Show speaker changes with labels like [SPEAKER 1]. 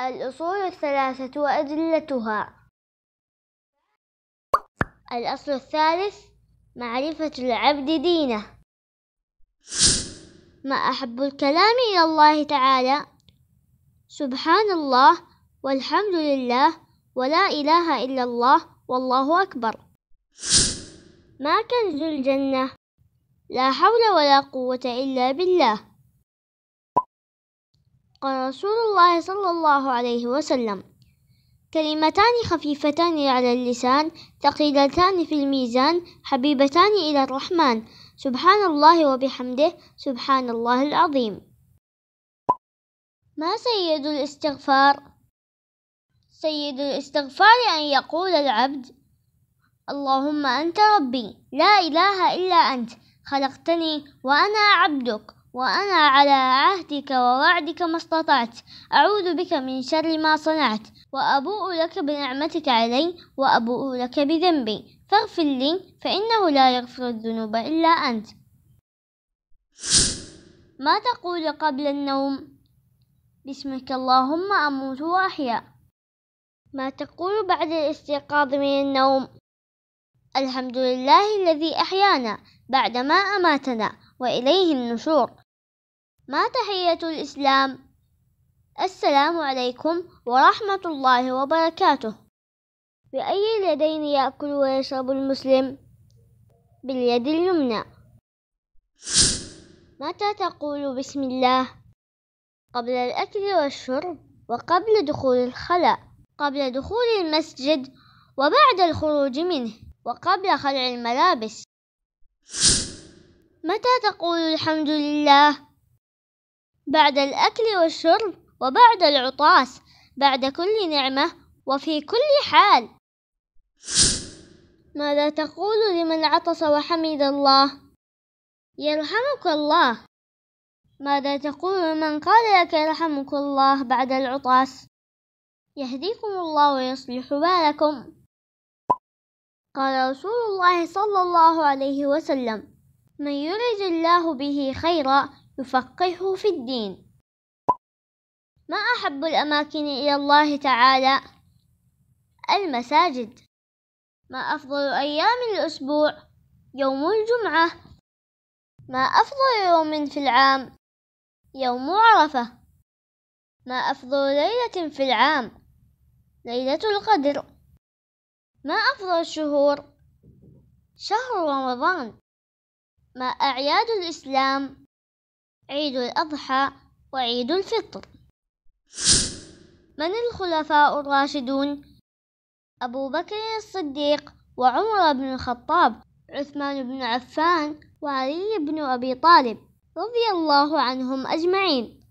[SPEAKER 1] الأصول الثلاثة وأدلتها الأصل الثالث معرفة العبد دينه ما أحب الكلام إلى الله تعالى سبحان الله والحمد لله ولا إله إلا الله والله أكبر ما كنز الجنة لا حول ولا قوة إلا بالله قال رسول الله صلى الله عليه وسلم كلمتان خفيفتان على اللسان ثقيلتان في الميزان حبيبتان إلى الرحمن سبحان الله وبحمده سبحان الله العظيم ما سيد الاستغفار سيد الاستغفار أن يقول العبد اللهم أنت ربي لا إله إلا أنت خلقتني وأنا عبدك وأنا على عهدك ووعدك ما استطعت أعوذ بك من شر ما صنعت وأبوء لك بنعمتك علي وأبوء لك بذنبي فاغفر لي فإنه لا يغفر الذنوب إلا أنت ما تقول قبل النوم بسمك اللهم أموت وأحيا ما تقول بعد الاستيقاظ من النوم الحمد لله الذي أحيانا بعدما أماتنا وإليه النشور ما تحية الإسلام السلام عليكم ورحمة الله وبركاته بأي اليدين يأكل ويشرب المسلم باليد اليمنى متى تقول بسم الله قبل الأكل والشرب وقبل دخول الخلاء قبل دخول المسجد وبعد الخروج منه وقبل خلع الملابس متى تقول الحمد لله بعد الاكل والشرب وبعد العطاس بعد كل نعمه وفي كل حال ماذا تقول لمن عطس وحمد الله يرحمك الله ماذا تقول لمن قال لك يرحمك الله بعد العطاس يهديكم الله ويصلح بالكم قال رسول الله صلى الله عليه وسلم من يرد الله به خيرا يفقهه في الدين ما أحب الأماكن إلى الله تعالى المساجد ما أفضل أيام الأسبوع يوم الجمعة ما أفضل يوم في العام يوم عرفة ما أفضل ليلة في العام ليلة القدر ما أفضل الشهور شهر رمضان ما أعياد الإسلام عيد الأضحى وعيد الفطر من الخلفاء الراشدون أبو بكر الصديق وعمر بن الخطاب عثمان بن عفان وعلي بن أبي طالب رضي الله عنهم أجمعين